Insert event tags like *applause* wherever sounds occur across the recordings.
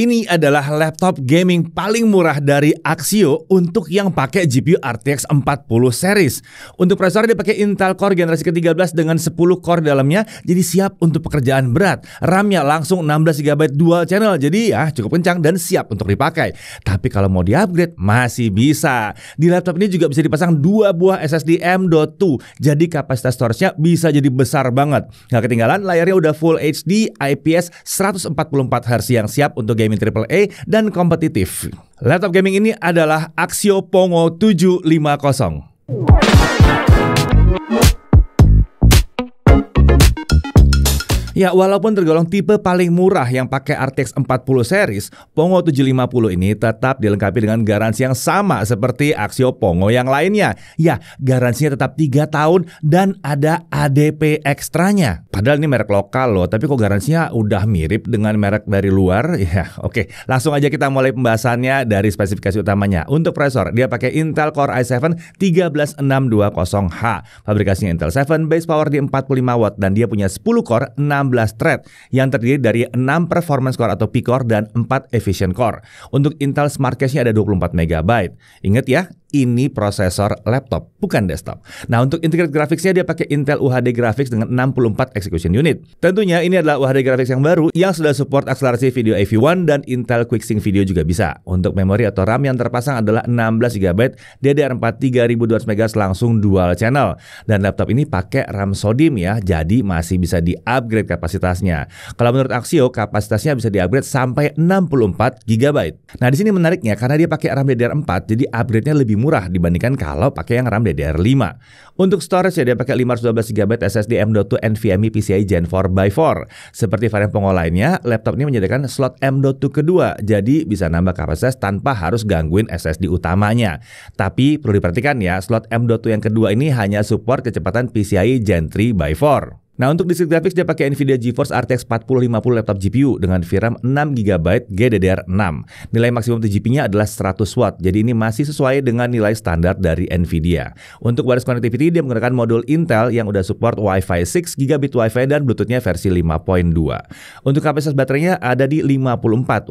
Ini adalah laptop gaming paling murah dari Axio untuk yang pakai GPU RTX 40 series. Untuk prosesor dipakai Intel Core generasi ke-13 dengan 10 core dalamnya, jadi siap untuk pekerjaan berat. RAM-nya langsung 16 GB dual channel, jadi ya cukup kencang dan siap untuk dipakai. Tapi kalau mau di-upgrade masih bisa. Di laptop ini juga bisa dipasang dua buah SSD M.2, jadi kapasitas storage-nya bisa jadi besar banget. Nggak ketinggalan, layarnya udah Full HD IPS 144 Hz yang siap untuk gaming gaming AAA dan kompetitif. Laptop gaming ini adalah Axio Pongo 750. Ya, walaupun tergolong tipe paling murah yang pakai RTX 40 series, Pongo 750 ini tetap dilengkapi dengan garansi yang sama seperti Axio Pongo yang lainnya. Ya, garansinya tetap 3 tahun dan ada ADP ekstranya. Padahal ini merek lokal loh, tapi kok garansinya udah mirip dengan merek dari luar? *laughs* Ya, oke. Langsung aja kita mulai pembahasannya dari spesifikasi utamanya. Untuk prosesor, dia pakai Intel Core i7 13620H. Fabrikasinya Intel 7, base power di 45 watt dan dia punya 10 core 6 16 thread yang terdiri dari 6 performance core atau P-core dan 4 efficient core. Untuk Intel Smart Cache-nya ada 24 MB. Ingat ya, ini prosesor laptop, bukan desktop. Nah, untuk integrated graphics-nya dia pakai Intel UHD Graphics dengan 64 execution unit. Tentunya ini adalah UHD Graphics yang baru yang sudah support akselerasi video AV1 dan Intel Quick Sync video juga bisa. Untuk memori atau RAM yang terpasang adalah 16 GB DDR4 3200 MB langsung dual channel. Dan laptop ini pakai RAM SODIMM ya, jadi masih bisa di-upgrade kapasitasnya. Kalau menurut Axio, kapasitasnya bisa di-upgrade sampai 64 GB. Nah, di sini menariknya karena dia pakai RAM DDR4, jadi upgrade-nya lebih murah dibandingkan kalau pakai yang RAM DDR5. Untuk storage ya dia pakai 512 GB SSD M.2 NVMe PCIe Gen 4x4. Seperti varian Pongo lainnya, laptop ini menyediakan slot M.2 kedua, jadi bisa nambah kapasitas tanpa harus gangguin SSD utamanya. Tapi perlu diperhatikan ya, slot M.2 yang kedua ini hanya support kecepatan PCIe Gen 3x4. Nah untuk disk grafis dia pakai Nvidia GeForce RTX 4050 laptop GPU dengan VRAM 6GB GDDR6. Nilai maksimum TGP-nya adalah 100 watt. Jadi ini masih sesuai dengan nilai standar dari Nvidia. Untuk wireless connectivity dia menggunakan modul Intel yang udah support Wi-Fi 6, gigabit Wi-Fi dan nya versi 5.2. Untuk kapasitas baterainya ada di 54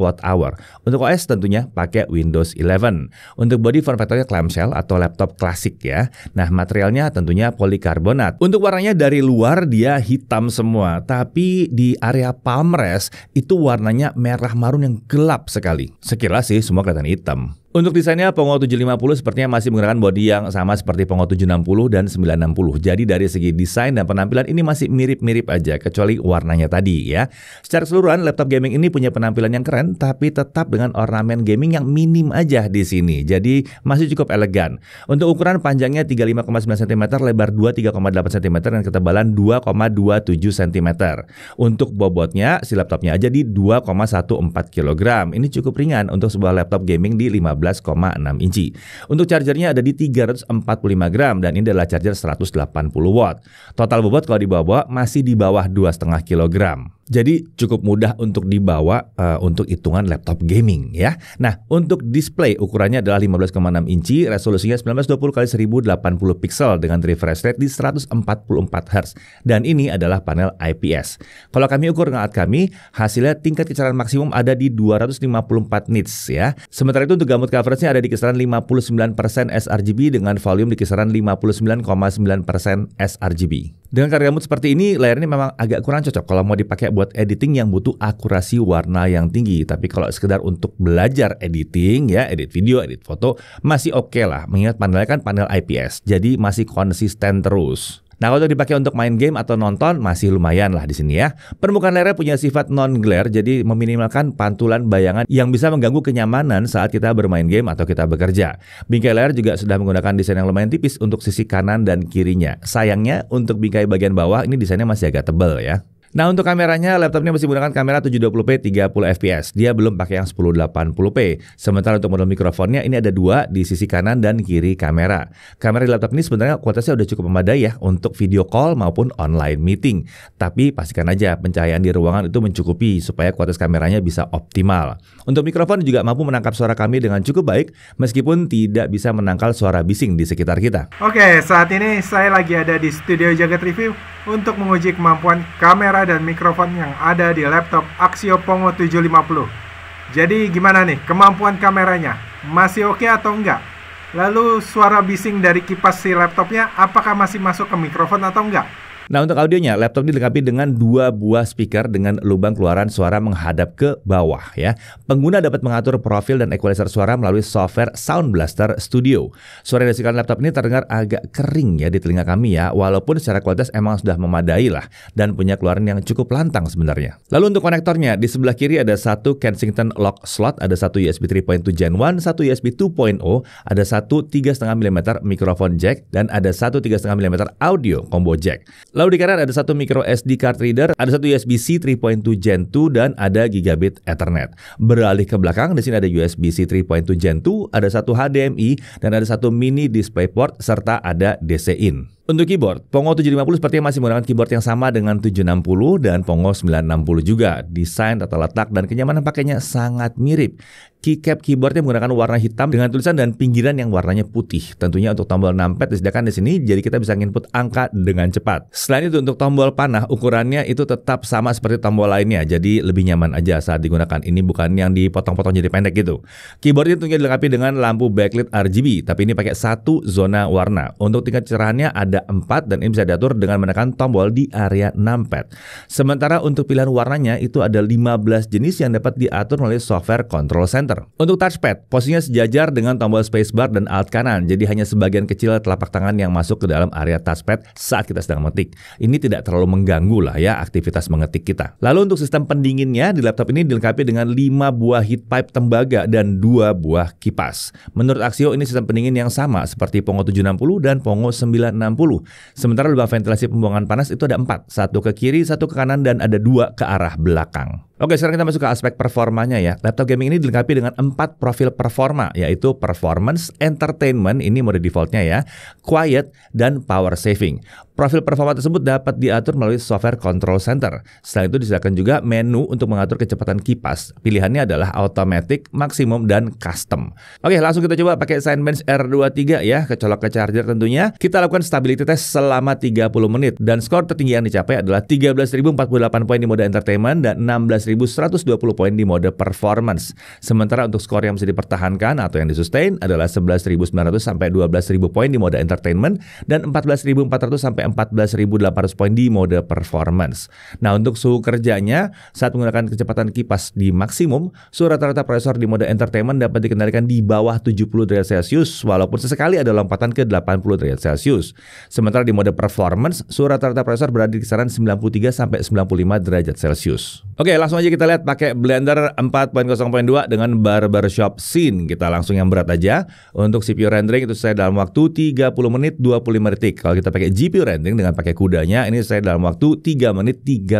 watt hour. Untuk OS tentunya pakai Windows 11. Untuk body form factornya clamshell atau laptop klasik ya. Nah materialnya tentunya polikarbonat. Untuk warnanya dari luar dia hitam semua, tapi di area palm rest itu warnanya merah marun yang gelap sekali. Sekilas sih semua kelihatan hitam. Untuk desainnya Pongo 750 sepertinya masih menggunakan bodi yang sama seperti Pongo 760 dan 960. Jadi dari segi desain dan penampilan ini masih mirip-mirip aja kecuali warnanya tadi ya. Secara keseluruhan laptop gaming ini punya penampilan yang keren tapi tetap dengan ornamen gaming yang minim aja di sini. Jadi masih cukup elegan. Untuk ukuran panjangnya 35,9 cm, lebar 23,8 cm dan ketebalan 2,27 cm. Untuk bobotnya si laptopnya aja di 2,14 kg. Ini cukup ringan untuk sebuah laptop gaming di 15 14,6 inci. Untuk chargernya ada di 345 gram dan ini adalah charger 180 watt. Total bobot kalau dibawa masih di bawah 2,5 kilogram. Jadi cukup mudah untuk dibawa uh, untuk hitungan laptop gaming ya. Nah, untuk display ukurannya adalah 15,6 inci, resolusinya 1920 kali 1080 pixel dengan refresh rate di 144 Hz dan ini adalah panel IPS. Kalau kami ukur ngeliat kami, hasilnya tingkat kecerahan maksimum ada di 254 nits ya. Sementara itu untuk gamut coveragenya ada di kisaran 59% sRGB dengan volume di kisaran 59,9% sRGB. Dengan karya karyamu seperti ini, layar ini memang agak kurang cocok kalau mau dipakai buat editing yang butuh akurasi warna yang tinggi. Tapi kalau sekedar untuk belajar editing, ya edit video, edit foto, masih oke okay lah. Mengingat panelnya kan panel IPS, jadi masih konsisten terus. Nah kalau dipakai untuk main game atau nonton masih lumayan lah di sini ya. Permukaan layarnya punya sifat non-glare jadi meminimalkan pantulan bayangan yang bisa mengganggu kenyamanan saat kita bermain game atau kita bekerja. Bingkai layar juga sudah menggunakan desain yang lumayan tipis untuk sisi kanan dan kirinya. Sayangnya untuk bingkai bagian bawah ini desainnya masih agak tebal ya. Nah untuk kameranya laptop ini masih menggunakan kamera 720p 30 fps. Dia belum pakai yang 1080p. Sementara untuk model mikrofonnya ini ada dua di sisi kanan dan kiri kamera. Kamera di laptop ini sebenarnya kualitasnya sudah cukup memadai ya untuk video call maupun online meeting. Tapi pastikan aja pencahayaan di ruangan itu mencukupi supaya kualitas kameranya bisa optimal. Untuk mikrofon juga mampu menangkap suara kami dengan cukup baik meskipun tidak bisa menangkal suara bising di sekitar kita. Oke, saat ini saya lagi ada di studio Jagat Review untuk menguji kemampuan kamera kamera dan mikrofon yang ada di laptop Axio Pongo 750. Jadi gimana nih kemampuan kameranya? Masih oke okay atau enggak? Lalu suara bising dari kipas si laptopnya apakah masih masuk ke mikrofon atau enggak? Nah untuk audionya, laptop ini dilengkapi dengan dua buah speaker dengan lubang keluaran suara menghadap ke bawah ya. Pengguna dapat mengatur profil dan equalizer suara melalui software Sound Blaster Studio. Suara yang laptop ini terdengar agak kering ya di telinga kami ya, walaupun secara kualitas emang sudah memadai lah dan punya keluaran yang cukup lantang sebenarnya. Lalu untuk konektornya, di sebelah kiri ada satu Kensington lock slot, ada satu USB 3.2 Gen 1, satu USB 2.0, ada satu 3,5 mm mikrofon jack, dan ada satu 3,5 mm audio combo jack. Lalu di kanan ada satu micro SD card reader, ada satu USB-C 3.2 Gen 2 dan ada gigabit Ethernet. Beralih ke belakang, di sini ada USB-C 3.2 Gen 2, ada satu HDMI dan ada satu mini DisplayPort serta ada DC-in. Untuk keyboard, Pongo 750 sepertinya masih menggunakan keyboard yang sama dengan 760 dan Pongo 960 juga. Desain, tata letak, dan kenyamanan pakainya sangat mirip. Keycap keyboardnya menggunakan warna hitam dengan tulisan dan pinggiran yang warnanya putih. Tentunya untuk tombol numpad disediakan di sini, jadi kita bisa input angka dengan cepat. Selain itu untuk tombol panah, ukurannya itu tetap sama seperti tombol lainnya, jadi lebih nyaman aja saat digunakan. Ini bukan yang dipotong-potong jadi pendek gitu. Keyboardnya tentunya dilengkapi dengan lampu backlit RGB, tapi ini pakai satu zona warna. Untuk tingkat cerahannya ada ada 4 dan ini bisa diatur dengan menekan tombol di area numpad. Sementara untuk pilihan warnanya itu ada 15 jenis yang dapat diatur melalui software control center. Untuk touchpad, posisinya sejajar dengan tombol spacebar dan alt kanan, jadi hanya sebagian kecil telapak tangan yang masuk ke dalam area touchpad saat kita sedang mengetik. Ini tidak terlalu mengganggu lah ya aktivitas mengetik kita. Lalu untuk sistem pendinginnya, di laptop ini dilengkapi dengan 5 buah heat pipe tembaga dan 2 buah kipas. Menurut Axio, ini sistem pendingin yang sama seperti Pongo 760 dan Pongo 960 Sementara lubang ventilasi pembuangan panas itu ada empat, satu ke kiri, satu ke kanan, dan ada dua ke arah belakang. Oke, sekarang kita masuk ke aspek performanya ya. Laptop gaming ini dilengkapi dengan empat profil performa, yaitu performance, entertainment, ini mode defaultnya ya, quiet, dan power saving. Profil performa tersebut dapat diatur melalui software control center. Selain itu disediakan juga menu untuk mengatur kecepatan kipas. Pilihannya adalah automatic, maksimum, dan custom. Oke, langsung kita coba pakai Sinebench R23 ya, kecolok ke charger tentunya. Kita lakukan stability test selama 30 menit, dan skor tertinggi yang dicapai adalah 13.048 poin di mode entertainment dan 16 11.120 poin di mode performance. Sementara untuk skor yang bisa dipertahankan atau yang disustain adalah 11.900 sampai 12.000 poin di mode entertainment dan 14.400 sampai 14.800 poin di mode performance. Nah, untuk suhu kerjanya saat menggunakan kecepatan kipas di maksimum, suhu rata-rata prosesor di mode entertainment dapat dikendalikan di bawah 70 derajat Celcius walaupun sesekali ada lompatan ke 80 derajat Celcius. Sementara di mode performance, suhu rata-rata prosesor berada di kisaran 93 sampai 95 derajat Celcius. Oke, langsung langsung aja kita lihat pakai blender 4.0.2 dengan barbershop scene. Kita langsung yang berat aja. Untuk CPU rendering itu saya dalam waktu 30 menit 25 detik. Kalau kita pakai GPU rendering dengan pakai kudanya ini saya dalam waktu 3 menit 36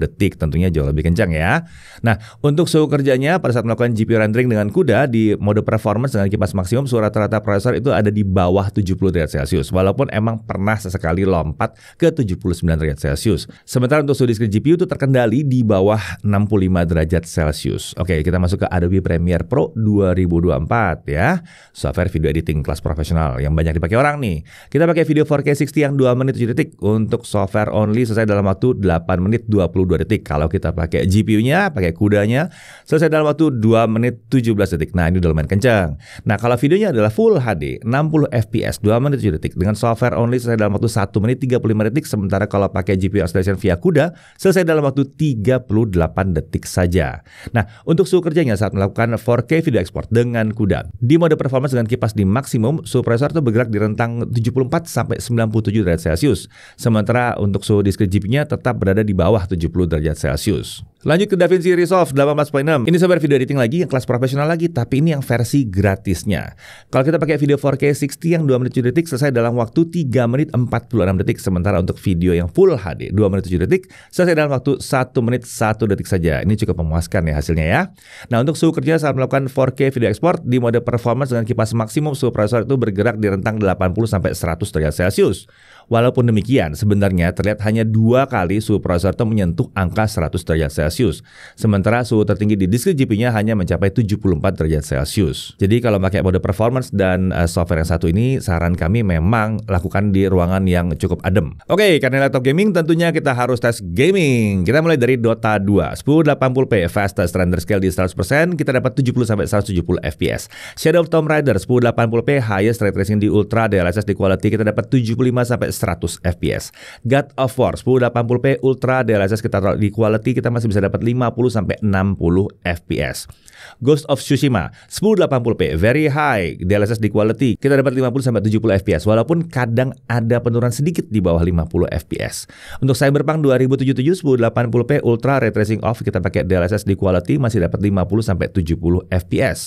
detik. Tentunya jauh lebih kencang ya. Nah, untuk suhu kerjanya pada saat melakukan GPU rendering dengan kuda di mode performance dengan kipas maksimum suara rata-rata prosesor itu ada di bawah 70 derajat Celcius. Walaupun emang pernah sesekali lompat ke 79 derajat Celcius. Sementara untuk suhu diskrit GPU itu terkendali di bawah 65 derajat Celcius. Oke, kita masuk ke Adobe Premiere Pro 2024 ya. Software video editing kelas profesional yang banyak dipakai orang nih. Kita pakai video 4K 60 yang 2 menit 7 detik untuk software only selesai dalam waktu 8 menit 22 detik. Kalau kita pakai GPU-nya, pakai kudanya, selesai dalam waktu 2 menit 17 detik. Nah, ini udah lumayan kencang. Nah, kalau videonya adalah full HD 60 FPS 2 menit 7 detik dengan software only selesai dalam waktu 1 menit 35 detik sementara kalau pakai GPU acceleration via CUDA selesai dalam waktu 38 8 detik saja. Nah, untuk suhu kerjanya saat melakukan 4K video ekspor dengan kuda. Di mode performance dengan kipas di maksimum, suhu presor itu bergerak di rentang 74 sampai 97 derajat Celcius. Sementara untuk suhu disk GPU-nya tetap berada di bawah 70 derajat Celcius. Lanjut ke DaVinci Resolve 18.6. Ini sobat video editing lagi yang kelas profesional lagi, tapi ini yang versi gratisnya. Kalau kita pakai video 4K 60 yang 2 menit 7 detik selesai dalam waktu 3 menit 46 detik, sementara untuk video yang full HD 2 menit 7 detik selesai dalam waktu 1 menit 1 detik detik saja. Ini cukup memuaskan ya hasilnya ya. Nah untuk suhu kerja saat melakukan 4K video export di mode performance dengan kipas maksimum suhu prosesor itu bergerak di rentang 80 sampai 100 derajat Celcius. Walaupun demikian, sebenarnya terlihat hanya dua kali suhu itu menyentuh angka 100 derajat Celcius, sementara suhu tertinggi di disk GP-nya hanya mencapai 74 derajat Celcius. Jadi kalau pakai mode performance dan eh, software yang satu ini, saran kami memang lakukan di ruangan yang cukup adem. Oke, karena laptop gaming tentunya kita harus tes gaming. Kita mulai dari Dota 2, 1080p fastest render scale di 100%, kita dapat 70 170 FPS. Shadow of Tomb Raider 1080p highest ray tracing di ultra DLSS di quality kita dapat 75 sampai 100 fps. God of War 1080p Ultra DLSS kita taruh di quality kita masih bisa dapat 50 sampai 60 fps. Ghost of Tsushima 1080p very high DLSS di quality kita dapat 50 sampai 70 fps walaupun kadang ada penurunan sedikit di bawah 50 fps. Untuk Cyberpunk 2077 1080p Ultra Ray Tracing Off kita pakai DLSS di quality masih dapat 50 sampai 70 fps.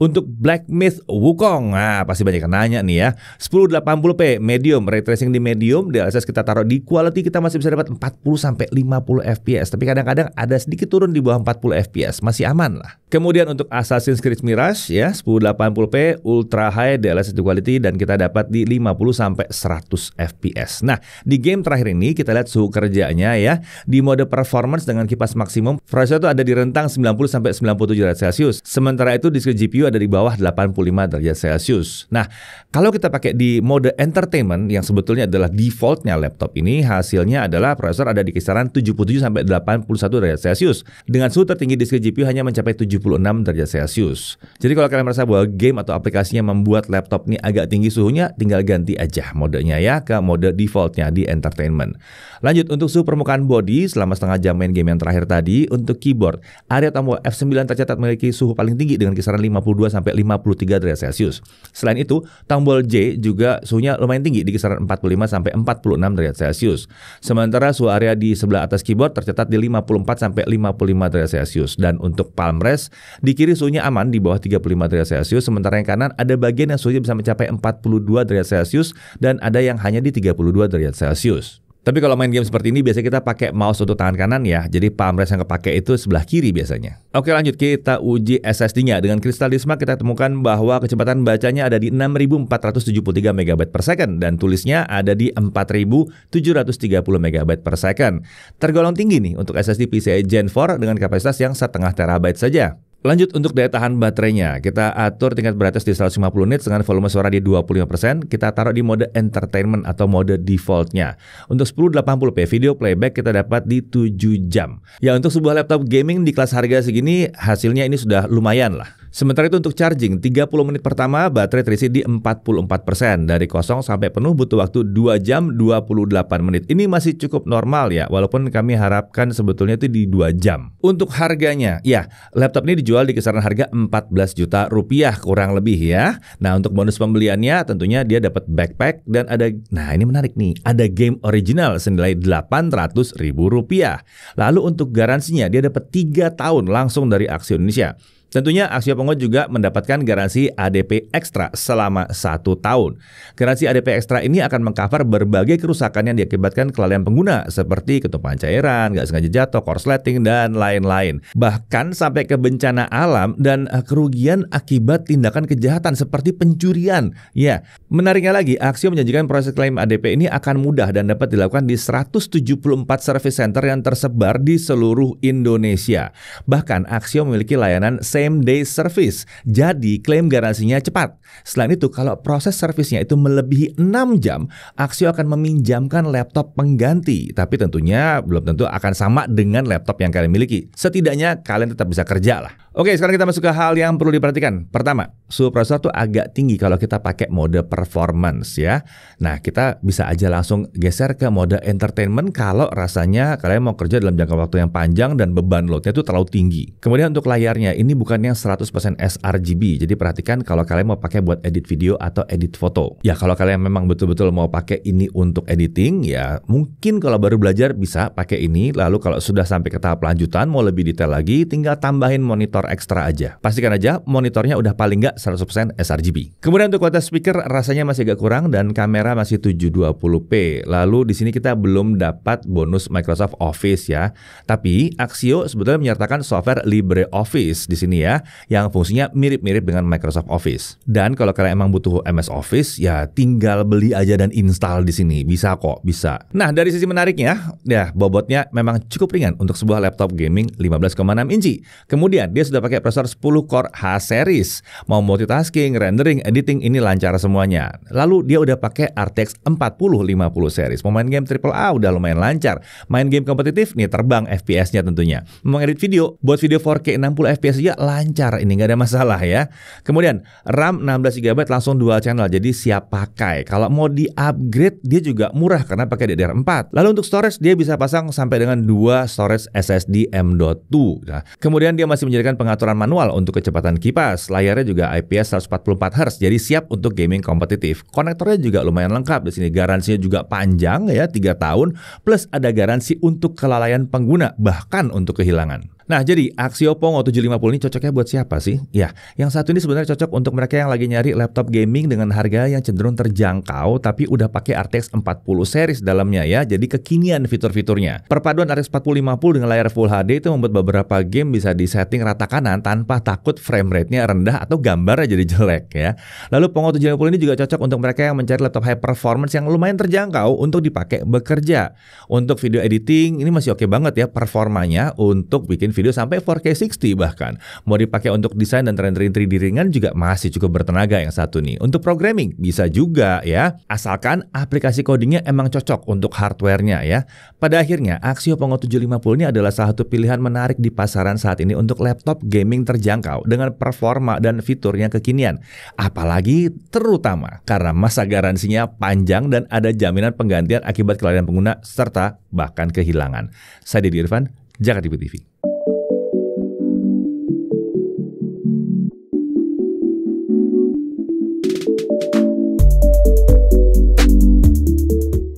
Untuk Black Myth Wukong, nah pasti banyak yang nanya nih ya. 1080p medium ray tracing di medium di kita taruh di quality kita masih bisa dapat 40 sampai 50 fps tapi kadang-kadang ada sedikit turun di bawah 40 fps masih aman lah kemudian untuk Assassin's Creed Mirage ya 1080p ultra high di di quality dan kita dapat di 50 sampai 100 fps nah di game terakhir ini kita lihat suhu kerjanya ya di mode performance dengan kipas maksimum Fraser itu ada di rentang 90 sampai 97 derajat celcius sementara itu disk GPU ada di bawah 85 derajat celcius nah kalau kita pakai di mode entertainment yang sebetulnya adalah defaultnya laptop ini, hasilnya adalah prosesor ada di kisaran 77 sampai 81 derajat Celcius dengan suhu tertinggi sekitar GPU hanya mencapai 76 derajat Celcius. Jadi kalau kalian merasa bahwa game atau aplikasinya membuat laptop ini agak tinggi suhunya, tinggal ganti aja modenya ya ke mode defaultnya di entertainment. Lanjut untuk suhu permukaan body selama setengah jam main game yang terakhir tadi untuk keyboard, area tombol F9 tercatat memiliki suhu paling tinggi dengan kisaran 52 sampai 53 derajat Celcius. Selain itu, tombol J juga suhunya lumayan tinggi di kisaran 45 sampai 46 derajat Celcius. Sementara suhu area di sebelah atas keyboard tercatat di 54 sampai 55 derajat Celcius dan untuk palm rest di kiri suhunya aman di bawah 35 derajat Celcius sementara yang kanan ada bagian yang suhunya bisa mencapai 42 derajat Celcius dan ada yang hanya di 32 derajat Celcius. Tapi kalau main game seperti ini biasanya kita pakai mouse untuk tangan kanan ya, jadi palm rest yang kepake itu sebelah kiri biasanya. Oke lanjut, kita uji SSD-nya. Dengan kristal Disma kita temukan bahwa kecepatan bacanya ada di 6473 MB per second dan tulisnya ada di 4730 MB per second. Tergolong tinggi nih untuk SSD PCIe Gen 4 dengan kapasitas yang setengah terabyte saja. Lanjut untuk daya tahan baterainya, kita atur tingkat beratas di 150 nits dengan volume suara di 25%, kita taruh di mode entertainment atau mode defaultnya. Untuk 1080p video playback kita dapat di 7 jam. Ya untuk sebuah laptop gaming di kelas harga segini, hasilnya ini sudah lumayan lah. Sementara itu untuk charging, 30 menit pertama baterai terisi di 44% dari kosong sampai penuh butuh waktu 2 jam 28 menit. Ini masih cukup normal ya, walaupun kami harapkan sebetulnya itu di 2 jam. Untuk harganya, ya laptop ini dijual di kisaran harga 14 juta rupiah kurang lebih ya. Nah untuk bonus pembeliannya tentunya dia dapat backpack dan ada, nah ini menarik nih, ada game original senilai 800 ribu rupiah. Lalu untuk garansinya dia dapat 3 tahun langsung dari Aksi Indonesia. Tentunya Aksio Pongo juga mendapatkan garansi ADP ekstra selama satu tahun. Garansi ADP ekstra ini akan mengcover berbagai kerusakan yang diakibatkan kelalaian pengguna seperti ketumpahan cairan, nggak sengaja jatuh, korsleting, dan lain-lain. Bahkan sampai ke bencana alam dan kerugian akibat tindakan kejahatan seperti pencurian. Ya, menariknya lagi, Aksio menjanjikan proses klaim ADP ini akan mudah dan dapat dilakukan di 174 service center yang tersebar di seluruh Indonesia. Bahkan Aksio memiliki layanan same day service. Jadi klaim garansinya cepat. Selain itu, kalau proses servisnya itu melebihi 6 jam, Axio akan meminjamkan laptop pengganti. Tapi tentunya belum tentu akan sama dengan laptop yang kalian miliki. Setidaknya kalian tetap bisa kerja lah. Oke, sekarang kita masuk ke hal yang perlu diperhatikan. Pertama, suhu prosesor tuh agak tinggi kalau kita pakai mode performance ya. Nah, kita bisa aja langsung geser ke mode entertainment kalau rasanya kalian mau kerja dalam jangka waktu yang panjang dan beban loadnya tuh terlalu tinggi. Kemudian untuk layarnya, ini bukan yang 100% sRGB. Jadi perhatikan kalau kalian mau pakai buat edit video atau edit foto. Ya, kalau kalian memang betul-betul mau pakai ini untuk editing, ya mungkin kalau baru belajar bisa pakai ini. Lalu kalau sudah sampai ke tahap lanjutan, mau lebih detail lagi, tinggal tambahin monitor ekstra aja. Pastikan aja monitornya udah paling nggak 100% sRGB. Kemudian untuk kualitas speaker rasanya masih agak kurang dan kamera masih 720p. Lalu di sini kita belum dapat bonus Microsoft Office ya. Tapi Axio sebetulnya menyertakan software LibreOffice di sini ya yang fungsinya mirip-mirip dengan Microsoft Office. Dan kalau kalian emang butuh MS Office ya tinggal beli aja dan install di sini. Bisa kok, bisa. Nah, dari sisi menariknya, ya bobotnya memang cukup ringan untuk sebuah laptop gaming 15,6 inci. Kemudian dia sudah pakai prosesor 10 core H series. Mau multitasking, rendering, editing ini lancar semuanya. Lalu dia udah pakai RTX 4050 series. Mau main game A udah lumayan lancar. Main game kompetitif nih terbang FPS-nya tentunya. Mau edit video, buat video 4K 60 FPS aja lancar. Ini nggak ada masalah ya. Kemudian RAM 16 GB langsung dual channel jadi siap pakai. Kalau mau di-upgrade dia juga murah karena pakai DDR4. Lalu untuk storage dia bisa pasang sampai dengan 2 storage SSD M.2. Nah, kemudian dia masih menjadikan pengaturan manual untuk kecepatan kipas. Layarnya juga IPS 144 Hz, jadi siap untuk gaming kompetitif. Konektornya juga lumayan lengkap di sini, garansinya juga panjang ya 3 tahun, plus ada garansi untuk kelalaian pengguna, bahkan untuk kehilangan. Nah, jadi aksi Oppo Pongo 750 ini cocoknya buat siapa sih? Ya, yang satu ini sebenarnya cocok untuk mereka yang lagi nyari laptop gaming dengan harga yang cenderung terjangkau tapi udah pakai RTX 40 series dalamnya ya, jadi kekinian fitur-fiturnya. Perpaduan RTX 4050 dengan layar Full HD itu membuat beberapa game bisa disetting rata kanan tanpa takut frame rate-nya rendah atau gambarnya jadi jelek ya. Lalu Pongo 750 ini juga cocok untuk mereka yang mencari laptop high performance yang lumayan terjangkau untuk dipakai bekerja. Untuk video editing ini masih oke okay banget ya performanya untuk bikin video video sampai 4K 60 bahkan. Mau dipakai untuk desain dan rendering 3D ringan juga masih cukup bertenaga yang satu nih. Untuk programming bisa juga ya, asalkan aplikasi codingnya emang cocok untuk hardwarenya ya. Pada akhirnya, Axio Pongo 750 ini adalah salah satu pilihan menarik di pasaran saat ini untuk laptop gaming terjangkau dengan performa dan fiturnya kekinian. Apalagi terutama karena masa garansinya panjang dan ada jaminan penggantian akibat kelalaian pengguna serta bahkan kehilangan. Saya Didi Irfan, Jakarta TV.